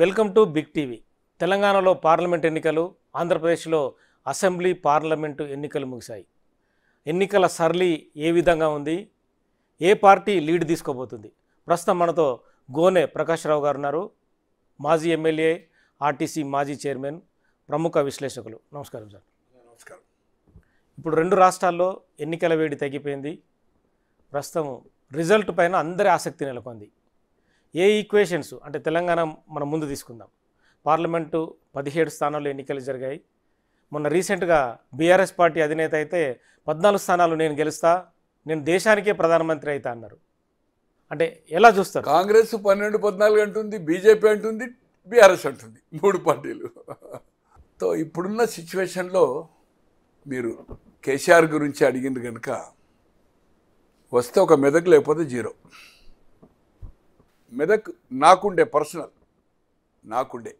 welcome to big TV తెలంగాణలో parliament ఎన్నికలు ఆంధ్రప్రదేశ్లో అసెంబ్లీ పార్లమెంటు ఎన్నికలు ముగిశాయి ఎన్నికల సర్లి ఏ విధంగా ఉంది ఏ పార్టీ లీడ్ తీసుకోబోతుంది ప్రస్తుతం మనతో గోనె ప్రకాశ్రావు గారు ఉన్నారు మాజీ ఎమ్మెల్యే ఆర్టీసీ మాజీ చైర్మన్ ప్రముఖ విశ్లేషకులు నమస్కారం సార్ నమస్కారం ఇప్పుడు రెండు రాష్ట్రాల్లో ఎన్నికల వేడి తగ్గిపోయింది ప్రస్తుతం రిజల్ట్ పైన అందరి ఆసక్తి నెలకొంది ఏ ఈక్వేషన్స్ అంటే తెలంగాణ మనం ముందు తీసుకుందాం పార్లమెంటు పదిహేడు స్థానాల్లో ఎన్నికలు జరిగాయి మొన్న రీసెంట్గా బీఆర్ఎస్ పార్టీ అధినేత అయితే పద్నాలుగు స్థానాలు నేను గెలుస్తా నేను దేశానికే ప్రధానమంత్రి అవుతా అన్నారు అంటే ఎలా చూస్తారు కాంగ్రెస్ పన్నెండు పద్నాలుగు అంటుంది బీజేపీ అంటుంది బీఆర్ఎస్ అంటుంది మూడు పార్టీలు సో ఇప్పుడున్న సిచ్యువేషన్లో మీరు కేసీఆర్ గురించి అడిగింది కనుక వస్తే ఒక మెదక్ లేకపోతే జీరో మెదక్ నాకుండే పర్సనల్ నాకుండే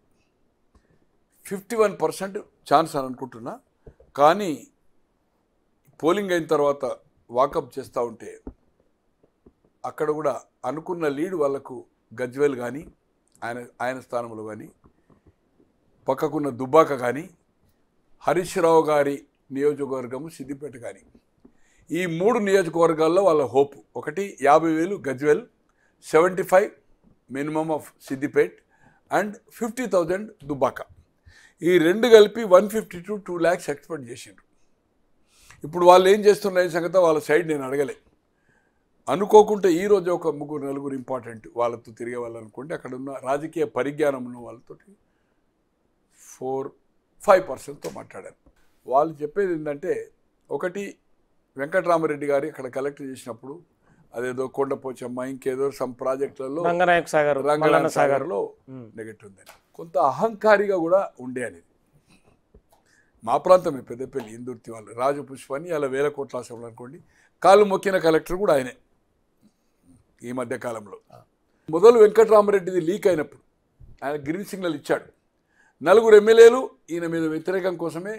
ఫిఫ్టీ వన్ పర్సెంట్ ఛాన్స్ అని అనుకుంటున్నా కానీ పోలింగ్ అయిన తర్వాత వాకప్ చేస్తూ ఉంటే అక్కడ కూడా అనుకున్న లీడ్ వాళ్లకు గజ్వేల్ కానీ ఆయన ఆయన స్థానంలో కానీ పక్కకున్న దుబ్బాక కానీ హరీష్ రావు గారి నియోజకవర్గము సిద్దిపేట కానీ ఈ మూడు నియోజకవర్గాల్లో వాళ్ళ హోప్ ఒకటి యాభై వేలు Gajwel seventy five minimum of Siddipet and fifty thousand Dubbak ఈ రెండు కలిపి one fifty to two lakhs expect చేసిండ్రు ఇప్పుడు వాళ్ళు ఏం చేస్తున్నారు ఈ సంగతి వాళ్ళ సైడ్ నేను అడగలే అనుకోకుండా ఈరోజు ఒక ముగ్గురు నలుగురు ఇంపార్టెంట్ వాళ్ళతో తిరిగే వాళ్ళు అనుకుంటే అక్కడ ఉన్న రాజకీయ పరిజ్ఞానం ఉన్న వాళ్ళతో ఫోర్ ఫైవ్ పర్సెంట్తో మాట్లాడాను వాళ్ళు చెప్పేది ఏంటంటే ఒకటి వెంకటరామరెడ్డి గారు అక్కడ కలెక్ట్ చేసినప్పుడు అదేదో కొండపోచమ్మ ఇంకేదో సమ్ ప్రాజెక్టులలో రంగనాయక సాగర్ రంగనాయక సాగర్లో నెగటివ్ ఉంది కొంత అహంకారిగా కూడా ఉండే అనేది మా ప్రాంతమే పెద్దపల్లి ఇందుర్తి వాళ్ళు రాజు పుష్పని అలా వేల కోట్ల ఆశలు అనుకోండి కాలు మొక్కిన కలెక్టర్ కూడా ఆయనే ఈ మధ్య కాలంలో మొదలు వెంకటరామరెడ్డిది లీక్ అయినప్పుడు ఆయన గ్రీన్ సిగ్నల్ ఇచ్చాడు నలుగురు ఎమ్మెల్యేలు ఈయన మీద వ్యతిరేకం కోసమే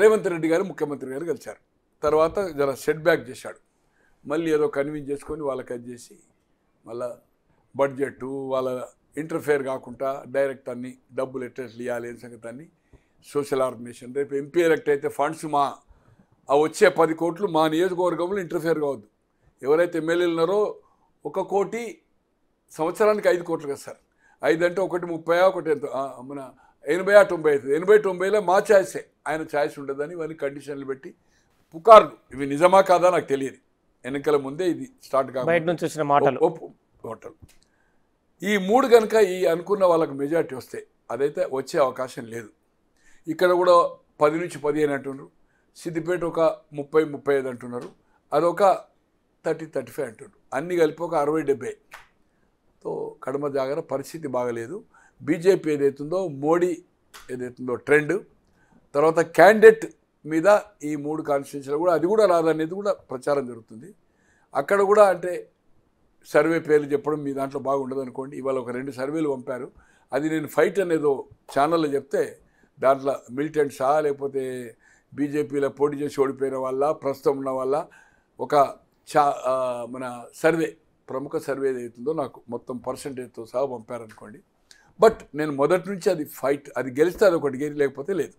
రేవంత్ రెడ్డి గారు ముఖ్యమంత్రి గారు కలిశారు తర్వాత జర సెట్ బ్యాక్ చేశాడు మళ్ళీ ఏదో కన్విన్స్ చేసుకొని వాళ్ళకి అది చేసి మళ్ళా బడ్జెట్ వాళ్ళ ఇంటర్ఫేర్ కాకుండా డైరెక్ట్ అన్ని డబ్బులు ఎట్లెట్లు ఇవ్వాలి అనే సంగతి అన్ని సోషల్ ఆర్గనైజేషన్ రేపు ఎంపీ ఎలక్ట్ అయితే ఫండ్స్ మా ఆ వచ్చే పది కోట్లు మా నియోజకవర్గంలో ఇంటర్ఫేర్ కావద్దు ఎవరైతే ఎమ్మెల్యేలు ఉన్నారో ఒక కోటి సంవత్సరానికి ఐదు కోట్లు కదా సార్ ఐదు అంటే ఒకటి ముప్పై ఒకటి ఎంత మన ఎనభై ఆ తొంభై అవుతుంది ఎనభై తొంభైలో మా ఛాయిసే ఆయన ఛాయిస్ ఉండదని ఇవన్నీ కండిషన్లు పెట్టి పుకార్లు ఇవి నిజమా కాదా నాకు తెలియదు ఎన్నికల ముందే ఇది స్టార్ట్ కాదు బయట నుంచి వచ్చిన మాటలు ఓటలు ఈ మూడు కనుక ఈ అనుకున్న వాళ్ళకు మెజార్టీ వస్తే అదైతే వచ్చే అవకాశం లేదు ఇక్కడ కూడా పది నుంచి పదిహేను అంటున్నారు సిద్దిపేట ఒక ముప్పై ముప్పై ఐదు అంటున్నారు అదొక థర్టీ థర్టీ ఫైవ్ అంటున్నారు అన్నీ కలిపి ఒక అరవై డెబ్బై తో కడమ జాగ్రత్త పరిస్థితి బాగలేదు బీజేపీ ఏదైతుందో మోడీ ఏదైతుందో ట్రెండ్ తర్వాత క్యాండిడేట్ మీద ఈ మూడు కాన్స్టిట్యూన్సీలో కూడా అది కూడా రాదనేది కూడా ప్రచారం జరుగుతుంది అక్కడ కూడా అంటే సర్వే పేర్లు చెప్పడం మీ దాంట్లో బాగుండదు అనుకోండి ఇవాళ ఒక రెండు సర్వేలు పంపారు అది నేను ఫైట్ అనేదో ఛానల్లో చెప్తే దాంట్లో మిలిటెంట్సా లేకపోతే బీజేపీలో పోటీ చేసి ఓడిపోయిన వాళ్ళ ప్రస్తుతం ఉన్న వాళ్ళ ఒక చా మన సర్వే ప్రముఖ సర్వే ఏదైతుందో నాకు మొత్తం పర్సంటేజ్తో సహా పంపారనుకోండి బట్ నేను మొదటి నుంచి అది ఫైట్ అది గెలిస్తే అది ఒకటి గెలి లేకపోతే లేదు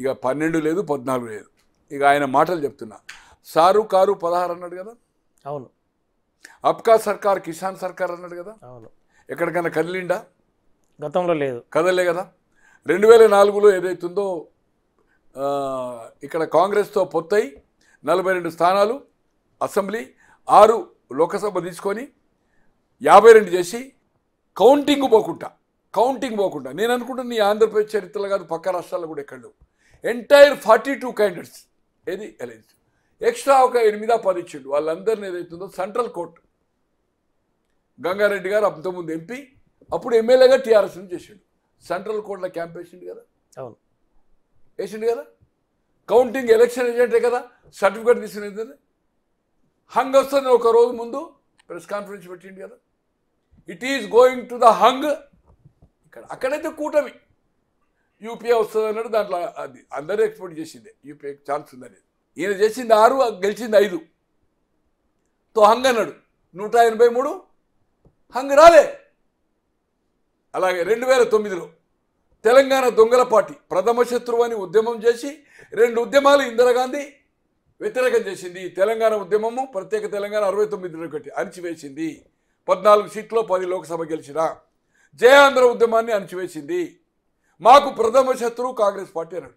ఇక పన్నెండు లేదు పద్నాలుగు లేదు ఇక ఆయన మాటలు చెప్తున్నా సారు కారు పదహారు అన్నాడు కదా అవును అబ్కా సర్కార్ కిసాన్ సర్కార్ అన్నాడు కదా అవును ఎక్కడికైనా కదిలిండా గతంలో లేదు కదలే కదా రెండు వేల నాలుగులో ఏదైతుందో ఇక్కడ కాంగ్రెస్తో పొత్తై నలభై రెండు స్థానాలు అసెంబ్లీ ఆరు లోకసభ తీసుకొని యాభై రెండు చేసి కౌంటింగ్ పోకుండా కౌంటింగ్ పోకుండా నేను అనుకుంటున్నా నీ ఆంధ్రప్రదేశ్ చరిత్రలో కాదు పక్క రాష్ట్రాల్లో కూడా ఎక్కడ ఎంటైర్ ఫార్టీ టూ క్యాండిడేట్స్ ఏది ఎలైన్స్ ఎక్స్ట్రా ఒక ఎనిమిదా పది ఇచ్చిండు వాళ్ళందరినీ ఏదైతుందో సెంట్రల్ కోర్టు గంగారెడ్డి గారు అంతకుముందు ఎంపీ అప్పుడు ఎమ్మెల్యేగా టీఆర్ఎస్ నుంచి చేసిండు సెంట్రల్ కోర్టులో క్యాంప్ వేసిండు కదా అవును వేసిండు కదా కౌంటింగ్ ఎలక్షన్ ఏజెంటే కదా సర్టిఫికేట్ తీసుకునేది హంగ్ వస్తుంది ఒక రోజు ముందు ప్రెస్ కాన్ఫరెన్స్ పెట్టిండు కదా it is going to the hung ఇక్కడ అక్కడైతే కూటమి యూపీఏ వస్తుంది అన్నాడు దాంట్లో అది అందరూ ఎక్స్పోర్ట్ చేసిందే యూపీఏ ఛాన్స్ ఉందనేది ఈయన చేసింది ఆరు గెలిచింది ఐదు తో హంగ్ అన్నాడు నూట ఎనభై మూడు హంగ్ రాలే అలాగే రెండు వేల తొమ్మిదిలో తెలంగాణ దొంగల పార్టీ ప్రథమ శత్రువు అని ఉద్యమం చేసి రెండు ఉద్యమాలు ఇందిరాగాంధీ వ్యతిరేకం చేసింది తెలంగాణ ఉద్యమము ప్రత్యేక తెలంగాణ అరవై తొమ్మిదిలో ఒకటి అణిచివేసింది పద్నాలుగు సీట్లో పది లోక్సభ గెలిచిన జయాంధ్ర ఉద్యమాన్ని అణిచివేసింది మాకు ప్రథమ శత్రువు కాంగ్రెస్ పార్టీ అన్నాడు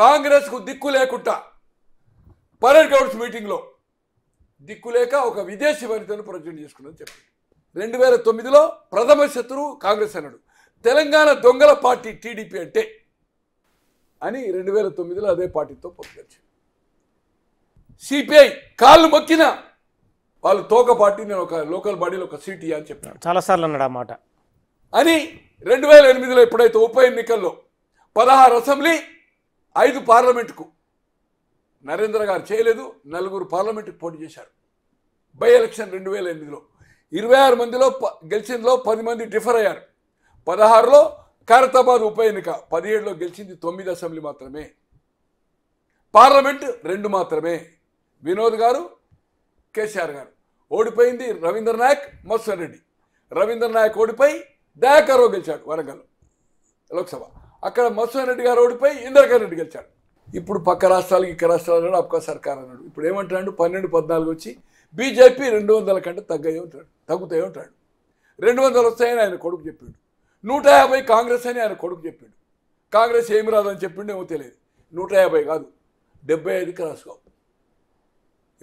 కాంగ్రెస్కు దిక్కు లేకుండా పరేడ్ గౌడ్స్ మీటింగ్లో దిక్కు లేక ఒక విదేశీ వనితను ప్రజెంట్ చేసుకున్నది చెప్పాడు రెండు వేల తొమ్మిదిలో ప్రథమ శత్రువు కాంగ్రెస్ అన్నాడు తెలంగాణ దొంగల పార్టీ టీడీపీ అంటే అని రెండు వేల తొమ్మిదిలో అదే పార్టీతో పొత్తుకొచ్చింది సిపిఐ కాళ్ళు మొక్కిన వాళ్ళు తోక పార్టీ నేను ఒక లోకల్ బాడీలో ఒక సీట్ అని చెప్పాను చాలాసార్లు అన్నాడు ఆ మాట అని రెండు వేల ఎనిమిదిలో ఎప్పుడైతే ఉప ఎన్నికల్లో పదహారు అసెంబ్లీ ఐదు పార్లమెంటుకు నరేంద్ర గారు చేయలేదు నలుగురు పార్లమెంటుకు పోటీ చేశారు బై ఎలక్షన్ రెండు వేల ఎనిమిదిలో ఇరవై ఆరు మందిలో గెలిచిందిలో పది మంది డిఫర్ అయ్యారు పదహారులో ఖైరతాబాద్ ఉప ఎన్నిక పదిహేడులో గెలిచింది తొమ్మిది అసెంబ్లీ మాత్రమే పార్లమెంట్ రెండు మాత్రమే వినోద్ గారు కేసీఆర్ గారు ఓడిపోయింది రవీంద్రనాయక్ మత్స్వరెడ్డి రవీంద్రనాయక్ ఓడిపోయి దయాకర్రావు గెలిచాడు వరంగల్ లోక్సభ అక్కడ మత్స్వన్ రెడ్డి గారు ఓడిపోయి ఇందర్కర్ రెడ్డి గెలిచాడు ఇప్పుడు పక్క రాష్ట్రాలకి ఇక్క రాష్ట్రాలు అన్నాడు అప్కా సర్కార్ అన్నాడు ఇప్పుడు ఏమంటాడు పన్నెండు పద్నాలుగు వచ్చి బీజేపీ రెండు వందల కంటే తగ్గాయి ఉంటాడు తగ్గుతాయి ఉంటాడు రెండు వందలు వస్తాయని ఆయన కొడుకు చెప్పాడు నూట యాభై కాంగ్రెస్ అని ఆయన కొడుకు చెప్పాడు కాంగ్రెస్ ఏమి రాదని చెప్పిండు ఏమో తెలియదు నూట యాభై కాదు డెబ్బై ఐదుకి రాసుకోవు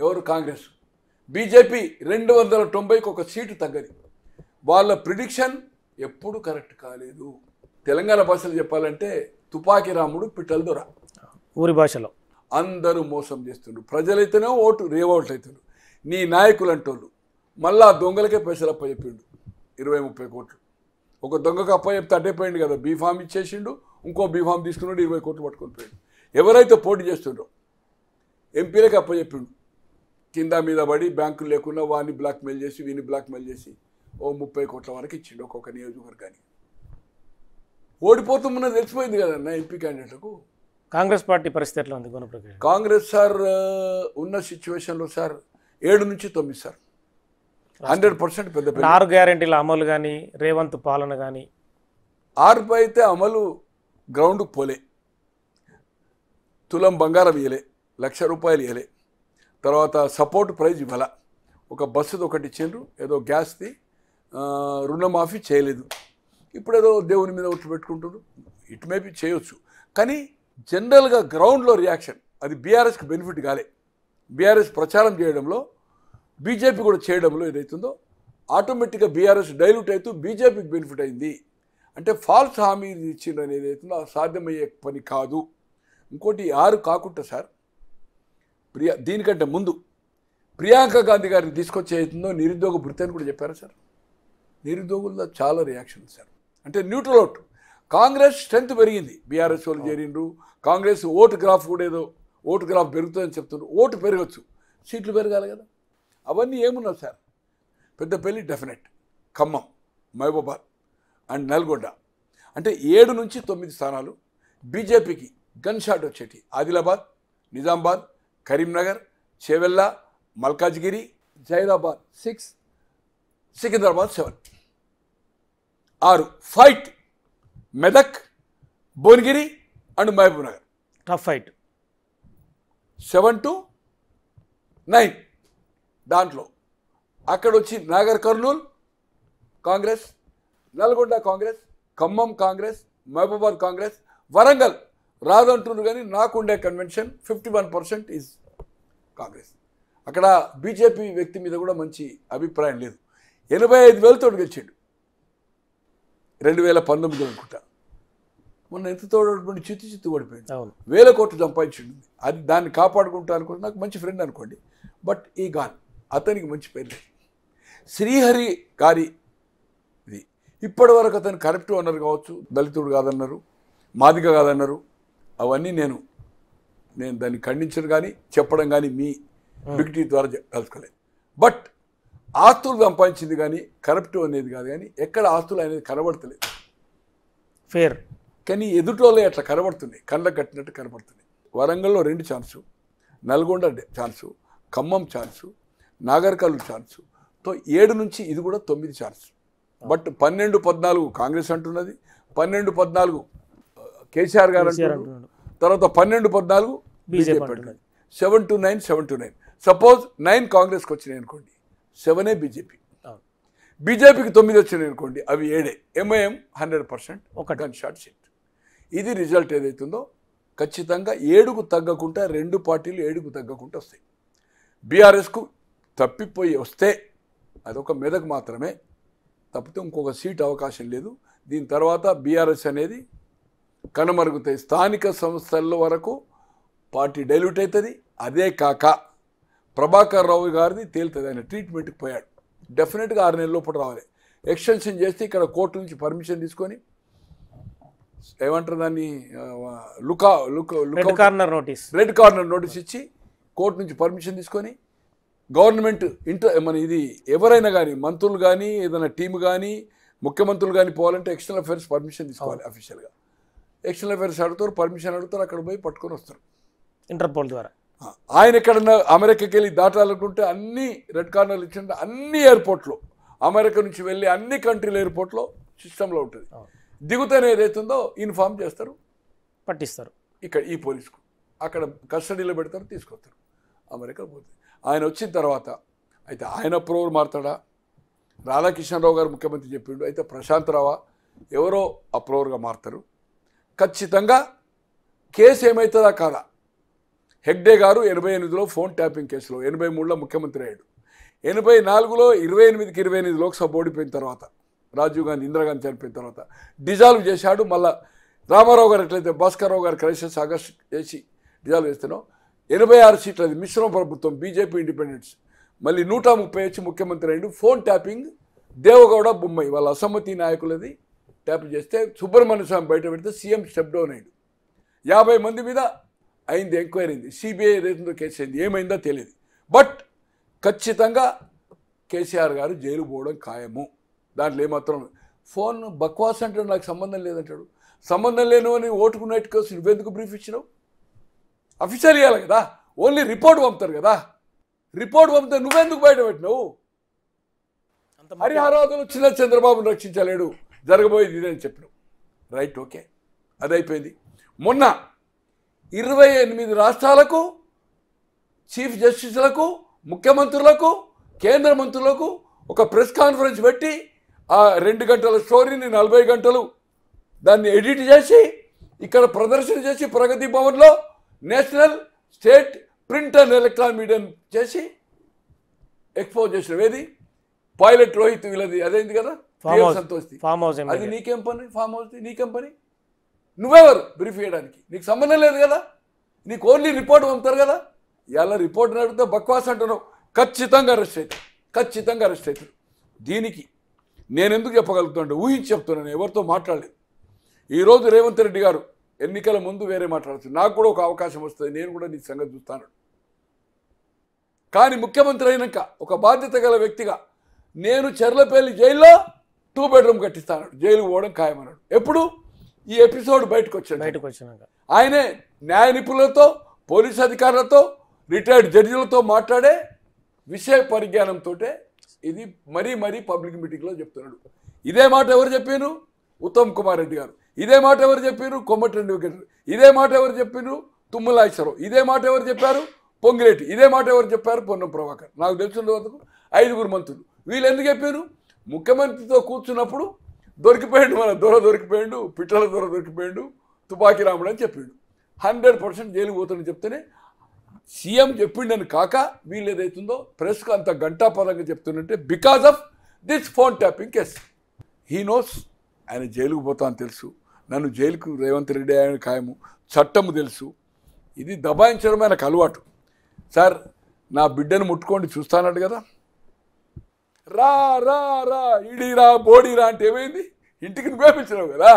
ఎవరు కాంగ్రెస్ బీజేపీ రెండు వందల తొంభైకి ఒక సీటు తగ్గది వాళ్ళ ప్రిడిక్షన్ ఎప్పుడు కరెక్ట్ కాలేదు తెలంగాణ భాషలో చెప్పాలంటే తుపాకి రాముడు పిట్టల దొర ఊరి భాషలో అందరూ మోసం చేస్తుండ్రు ప్రజలైతేనే ఓటు రేవోట్లు అవుతుండ్రు నీ నాయకులు అంటోళ్ళు మళ్ళా దొంగలకే పైసలు అప్ప చెప్పిండు ఇరవై ముప్పై కోట్లు ఒక దొంగకు అప్ప చెప్తే అడ్డైపోయింది కదా బీఫామ్ ఇచ్చేసిండు ఇంకో బీఫామ్ తీసుకున్నాడు ఇరవై కోట్లు పట్టుకొని పోయిండు ఎవరైతే పోటీ చేస్తుండ్రో ఎంపీలకు అప్ప చెప్పిండు కింద మీద పడి బ్యాంకులు లేకుండా వాడిని బ్లాక్మెయిల్ చేసి వీని బ్లాక్మెయిల్ చేసి ఓ ముప్పై కోట్ల వరకు ఇచ్చిండు ఒక్కొక్క నియోజకవర్గానికి ఓడిపోతున్నది తెలిసిపోయింది కదన్న ఎంపీ క్యాండిడేట్లకు కాంగ్రెస్ పార్టీ పరిస్థితిలో ఉంది కాంగ్రెస్ సార్ ఉన్న సిచ్యువేషన్లో సార్ ఏడు నుంచి తొమ్మిది సార్ హండ్రెడ్ పర్సెంట్ పెద్ద ఆరు గ్యారంటీల అమలు కానీ రేవంత్ పాలన కానీ ఆరుపై అయితే అమలు గ్రౌండ్కి పోలే తులం బంగారం ఇవ్వలే లక్ష రూపాయలు ఇవ్వలే తర్వాత సపోర్ట్ ప్రైజ్ ఇవ్వాల ఒక బస్సుది ఒకటి ఇచ్చిండ్రు ఏదో గ్యాస్ది రుణమాఫీ చేయలేదు ఇప్పుడేదో దేవుని మీద ఒట్లు పెట్టుకుంటారు ఇట్ మేబీ చేయొచ్చు కానీ జనరల్గా గ్రౌండ్లో రియాక్షన్ అది బీఆర్ఎస్కి బెనిఫిట్ కాలే బీఆర్ఎస్ ప్రచారం చేయడంలో బీజేపీ కూడా చేయడంలో ఏదైతుందో ఆటోమేటిక్గా బీఆర్ఎస్ డైల్యూట్ అవుతూ బీజేపీకి బెనిఫిట్ అయింది అంటే ఫాల్స్ హామీ ఇచ్చిన అనేది సాధ్యమయ్యే పని కాదు ఇంకోటి ఆరు కాకుండా సార్ ప్రియా దీనికంటే ముందు ప్రియాంక గాంధీ గారిని తీసుకొచ్చి అవుతుందో నిరుద్యోగ భృతి అని కూడా చెప్పారా సార్ నిరుద్యోగుల్లో చాలా రియాక్షన్ సార్ అంటే న్యూట్రల్ అవుట్ కాంగ్రెస్ స్ట్రెంత్ పెరిగింది బీఆర్ఎస్ వాళ్ళు చేరిండ్రు కాంగ్రెస్ ఓటు గ్రాఫ్ కూడా ఏదో ఓటు గ్రాఫ్ పెరుగుతుందని చెప్తున్నారు ఓటు పెరగచ్చు సీట్లు పెరగాలి కదా అవన్నీ ఏమున్నావు sir Peddapalli definite Khammam Mahabubabad and Nalgonda అంటే ఏడు నుంచి తొమ్మిది స్థానాలు బీజేపీకి గన్ షాట్ వచ్చేటి ఆదిలాబాద్ నిజామాబాద్ కరీంనగర్ చేవెల్లా మల్కాజ్గిరి జైరాబాద్ సిక్స్ సికింద్రాబాద్ సెవెన్ ఆరు fight Medak Bhuvanagiri and Mahbub Nagar tough fight seven to nine దాంట్లో అక్కడ వచ్చి నాగర్ కర్నూల్ కాంగ్రెస్ నల్గొండ కాంగ్రెస్ ఖమ్మం కాంగ్రెస్ మహబూబాబాద్ కాంగ్రెస్ వరంగల్ రాదంటున్నారు కానీ నాకుండే convention fifty one percent is Congress అక్కడ బీజేపీ వ్యక్తి మీద కూడా మంచి అభిప్రాయం లేదు ఎనభై ఐదు వేలతో గెలిచాడు రెండు వేల పంతొమ్మిది అనుకుంటా మొన్న ఎంత తోడటువంటి చిత్తు చిత్తు పడిపోయింది వేల కోట్లు సంపాదించింది అది దాన్ని కాపాడుకుంటా అనుకుంటే నాకు మంచి ఫ్రెండ్ అనుకోండి బట్ ఈ గాన్ అతనికి మంచి పేరు లేదు శ్రీహరి గారి ఇది ఇప్పటి వరకు అతను కరెక్ట్ అన్నారు కావచ్చు దళితుడు కాదన్నారు మాదిక కాదన్నారు అవన్నీ నేను నేను దాన్ని ఖండించడం కానీ చెప్పడం కానీ మీ బిగ్టీ ద్వారా కలుసుకోలేదు బట్ ఆస్తులు సంపాదించింది కానీ కరప్ట్ అనేది కాదు కానీ ఎక్కడ ఆస్తులు అనేది కనబడతలేదు ఫేర్ కానీ ఎదుటోళ్ళే అట్లా కనబడుతున్నాయి కళ్ళ కట్టినట్టు కనబడుతున్నాయి వరంగల్లో రెండు chance Nalgonda chance Khammam chance Nagarkurnool chance తో ఏడు నుంచి ఇది కూడా తొమ్మిది ఛాన్స్ బట్ పన్నెండు పద్నాలుగు కాంగ్రెస్ అంటున్నది పన్నెండు పద్నాలుగు కేసీఆర్ గారు తర్వాత పన్నెండు పద్నాలుగు బీజేపీ అంటున్నది seven to nine seven to nine suppose nine కాంగ్రెస్కి వచ్చినాయి అనుకోండి సెవెనే బీజేపీ బీజేపీకి తొమ్మిది వచ్చినాయి అనుకోండి అవి ఏడే ఎంఐఎం హండ్రెడ్ పర్సెంట్ ఒక గన్ షాట్ సీట్ ఇది రిజల్ట్ ఏదైతుందో ఖచ్చితంగా ఏడుకు తగ్గకుండా రెండు పార్టీలు ఏడుకు తగ్గకుండా వస్తాయి బీఆర్ఎస్కు తప్పిపోయి వస్తే అదొక మెదకు మాత్రమే తప్పితే ఇంకొక సీట్ అవకాశం లేదు దీని తర్వాత బీఆర్ఎస్ అనేది కనుమరుగుతాయి స్థానిక సంస్థల వరకు పార్టీ డైల్యూట్ అవుతుంది అదే కాక ప్రభాకర్ రావు గారిది తేలుతుంది ఆయన ట్రీట్మెంట్కి పోయాడు డెఫినెట్గా ఆరు నెలల లోపల రావాలి ఎక్స్టెన్షన్ చేస్తే ఇక్కడ కోర్టు నుంచి పర్మిషన్ తీసుకొని ఏమంటారు దాన్ని లుకా look corner notice red corner notice ఇచ్చి కోర్టు నుంచి పర్మిషన్ తీసుకొని గవర్నమెంట్ ఇంటర్ మన ఇది ఎవరైనా కానీ మంత్రులు కానీ ఏదైనా టీం కానీ ముఖ్యమంత్రులు కానీ పోవాలంటే ఎక్స్టర్నల్ అఫైర్స్ పర్మిషన్ తీసుకోవాలి అఫీషియల్గా ఎక్స్టర్నల్ అఫైర్స్ అడుగుతారు పర్మిషన్ అడుగుతారు అక్కడ పోయి పట్టుకొని వస్తారు ఇంటర్పోల్ ద్వారా ఆయన ఎక్కడన్నా అమెరికాకి వెళ్ళి దాటాలనుకుంటే అన్ని రెడ్ కార్నర్లు ఇచ్చినట్టు అన్ని ఎయిర్పోర్ట్లో అమెరికా నుంచి వెళ్ళి అన్ని కంట్రీల ఎయిర్పోర్ట్లో సిస్టంలో ఉంటుంది దిగుతానే ఏదైతుందో ఇన్ఫామ్ చేస్తారు పట్టిస్తారు ఇక్కడ ఈ పోలీసుకు అక్కడ కస్టడీలో పెడతారు తీసుకొస్తారు అమెరికా పోతుంది ఆయన వచ్చిన తర్వాత అయితే ఆయన ప్రోర్ మారుతాడా రాధాకిషన్రావు గారు ముఖ్యమంత్రి చెప్పిండు అయితే ప్రశాంత్ రావా ఎవరో అప్రూవర్గా మారుతారు ఖచ్చితంగా కేసు ఏమవుతుందా కాదా హెగ్డే గారు ఎనభై ఎనిమిదిలో ఫోన్ ట్యాపింగ్ కేసులో ఎనభై మూడులో ముఖ్యమంత్రి అయ్యాడు ఎనభై నాలుగులో ఇరవై ఎనిమిదికి ఇరవై ఎనిమిది లోక్సభ ఓడిపోయిన తర్వాత రాజీవ్ గాంధీ ఇందిరాగాంధీ చనిపోయిన తర్వాత డిజాల్వ్ చేశాడు మళ్ళా రామారావు గారు ఎట్లయితే భాస్కర్రావు గారు క్రైసిస్ ఆగస్ట్ చేసి డిజాల్వ్ చేస్తున్నాం ఎనభై ఆరు సీట్లు అది మిశ్రమ ప్రభుత్వం బీజేపీ ఇండిపెండెన్స్ మళ్ళీ నూట ముప్పై వచ్చి ముఖ్యమంత్రి అయ్యాడు ఫోన్ ట్యాపింగ్ దేవగౌడ బొమ్మై వాళ్ళ అసమ్మతి నాయకులది ట్యాప్ చేస్తే సుబ్రహ్మణ్య స్వామి బయట పెడితే సీఎం స్టెప్ డౌన్ అయ్యాడు యాభై మంది మీద అయింది ఎంక్వైరీ సిబిఐ ఏదైతుందో కేసు అయింది ఏమైందో తెలియదు బట్ ఖచ్చితంగా కేసీఆర్ గారు జైలు పోవడం ఖాయము దాంట్లో ఏమాత్రం ఫోన్ బక్వాస్ అంటాడు నాకు సంబంధం లేదంటాడు సంబంధం లేనివని ఓటుకు నైట్ కోసం నువ్వెందుకు బ్రీఫ్ ఇచ్చినావు అఫీషియల్ ఇవ్వాలి కదా ఓన్లీ రిపోర్ట్ పంపుతారు కదా రిపోర్ట్ పంపితే నువ్వెందుకు బయట పెట్టినావు హరిహరాదులు వచ్చిన చంద్రబాబును రక్షించలేడు జరగబోయేది ఇదే అని చెప్పినావు రైట్ ఓకే అదైపోయింది మొన్న ఇరవై ఎనిమిది రాష్ట్రాలకు చీఫ్ జస్టిస్లకు ముఖ్యమంత్రులకు కేంద్ర మంత్రులకు ఒక ప్రెస్ కాన్ఫరెన్స్ పెట్టి ఆ రెండు గంటల స్టోరీని నలభై గంటలు దాన్ని ఎడిట్ చేసి ఇక్కడ ప్రదర్శన చేసి ప్రగతి భవన్లో national state print and electronic medium చేసి ఎక్స్పోజ్ చేసిన ఏది పైలట్ రోహిత్ వీళ్ళది అదేంది కదా ఫామ్ హౌస్ అది నీకేం పని ఫామ్ హౌస్ నీకేం పని నువ్వెవరు బ్రీఫ్ చేయడానికి నీకు సంబంధం లేదు కదా నీకు ఓన్లీ రిపోర్ట్ పంపుతారు కదా ఇలా రిపోర్ట్ నడిపితే బక్వాస్ అంటున్నావు ఖచ్చితంగా అరెస్ట్ అవుతారు ఖచ్చితంగా అరెస్ట్ అవుతారు దీనికి నేను ఎందుకు చెప్పగలుగుతాను ఊహించి చెప్తున్నాను ఎవరితో మాట్లాడలేదు ఈరోజు రేవంత్ రెడ్డి గారు ఎన్నికల ముందు వేరే మాట్లాడచ్చు నాకు కూడా ఒక అవకాశం వస్తుంది నేను కూడా నీ సంగతి చూస్తాను కానీ ముఖ్యమంత్రి అయినాక ఒక బాధ్యత గల వ్యక్తిగా నేను చెర్లపల్లి జైల్లో టూ బెడ్రూమ్ కట్టిస్తాను జైలు పోవడం ఖాయమన్నాడు ఎప్పుడు ఈ ఎపిసోడ్ బయటకు వచ్చాడు బయటకు వచ్చినాక ఆయనే న్యాయ నిపుణులతో పోలీస్ అధికారులతో రిటైర్డ్ జడ్జిలతో మాట్లాడే విషయ పరిజ్ఞానంతో ఇది మరీ మరీ పబ్లిక్ మీటింగ్లో చెప్తున్నాడు ఇదే మాట ఎవరు చెప్పారు ఉత్తమ్ కుమార్ రెడ్డి గారు ఇదే మాట ఎవరు చెప్పారు కొమ్మటిరెడ్డి వెంకటరెడ్డి ఇదే మాట ఎవరు చెప్పారు తుమ్మలాశ్వరం ఇదే మాట ఎవరు చెప్పారు పొంగిరెడ్డి ఇదే మాట ఎవరు చెప్పారు పొన్నం ప్రభాకర్ నాకు తెలిసిన వరకు ఐదుగురు మంత్రులు వీళ్ళు ఎందుకు చెప్పారు ముఖ్యమంత్రితో కూర్చున్నప్పుడు దొరికిపోయాడు మన దొర దొరికిపోయాడు పిట్టల దొర దొరికిపోయాడు తుపాకీ రాముడు అని చెప్పాడు హండ్రెడ్ పర్సెంట్ జైలుకి పోతాడని చెప్తేనే సీఎం చెప్పిండని కాక వీళ్ళు ఏదైతుందో ప్రెస్కు అంత గంటా పదంగా చెప్తుందంటే because of this phone tapping case he knows ఆయన జైలుకు పోతా అని తెలుసు నన్ను జైలుకు రేవంత్ రెడ్డి ఆయన ఖాయము చట్టము తెలుసు ఇది దబాయించడం ఆయనకు అలవాటు సార్ నా బిడ్డను ముట్టుకోండి చూస్తానట్టు కదా రా రా రా ఇడిరా బోడీరా అంటే ఏమైంది ఇంటికి నువ్వే పిలిచినావు కదా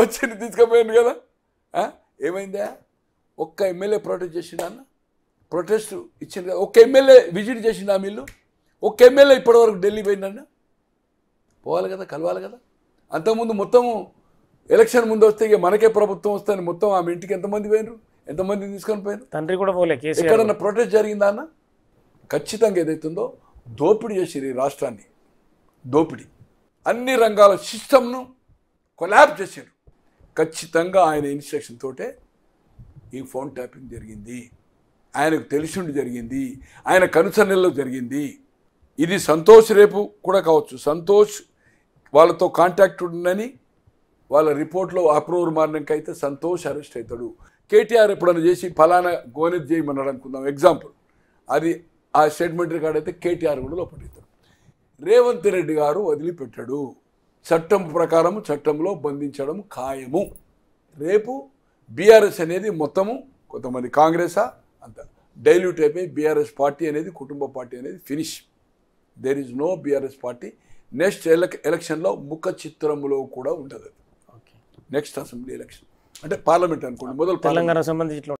వచ్చి తీసుకుపోయాను కదా ఏమైందా ఒక్క ఎమ్మెల్యే ప్రొటెస్ట్ చేసిండా అన్న ప్రొటెస్ట్ ఇచ్చింది ఒక్క ఎమ్మెల్యే విజిట్ చేసిండు ఆ మిల్లు ఒక్క ఎమ్మెల్యే ఇప్పటివరకు ఢిల్లీ పోయిందన్న పోవాలి కదా కలవాలి కదా అంతకుముందు మొత్తము ఎలక్షన్ ముందు వస్తే ఇక మనకే ప్రభుత్వం వస్తుంది మొత్తం ఆమె ఇంటికి ఎంతమంది పోయినరు ఎంతమంది తీసుకొని పోయినారు తండ్రి కూడా పోలే ఎక్కడన్నా ప్రొటెస్ట్ జరిగిందా అన్న ఖచ్చితంగా ఏదైతుందో దోపిడీ చేసిరు ఈ రాష్ట్రాన్ని దోపిడీ అన్ని రంగాల సిస్టమ్ను కొలాబ్ చేశారు ఖచ్చితంగా ఆయన ఇన్స్ట్రక్షన్ తోటే ఈ ఫోన్ ట్యాపింగ్ జరిగింది ఆయనకు తెలిసిండి జరిగింది ఆయన కనుసన్నెల్లో జరిగింది ఇది సంతోష్ రేపు కూడా కావచ్చు సంతోష్ వాళ్ళతో కాంటాక్ట్ ఉందని వాళ్ళ రిపోర్ట్లో అప్రూవల్ అయితే సంతోష్ అరెస్ట్ అవుతాడు కేటీఆర్ ఎప్పుడన్నా చేసి ఫలానా గోనెత్ చేయమన్నాడు అనుకుందాం ఎగ్జాంపుల్ అది ఆ స్టేట్మెంట్ రికార్డ్ అయితే కేటీఆర్ కూడా లోపడతాడు రేవంత్ రెడ్డి గారు వదిలిపెట్టాడు చట్టం ప్రకారం చట్టంలో బంధించడం ఖాయము రేపు బీఆర్ఎస్ అనేది మొత్తము కొంతమంది కాంగ్రెసా అంత డైల్యూట్ అయిపోయి బీఆర్ఎస్ పార్టీ అనేది కుటుంబ పార్టీ అనేది finish there is no BRS party next ఎలక్ ఎలక్షన్లో ముఖ చిత్రంలో కూడా ఉండదు నెక్స్ట్ అసెంబ్లీ ఎలక్షన్ అంటే పార్లమెంట్ అనుకోండి మొదలు తెలంగాణ సంబంధించి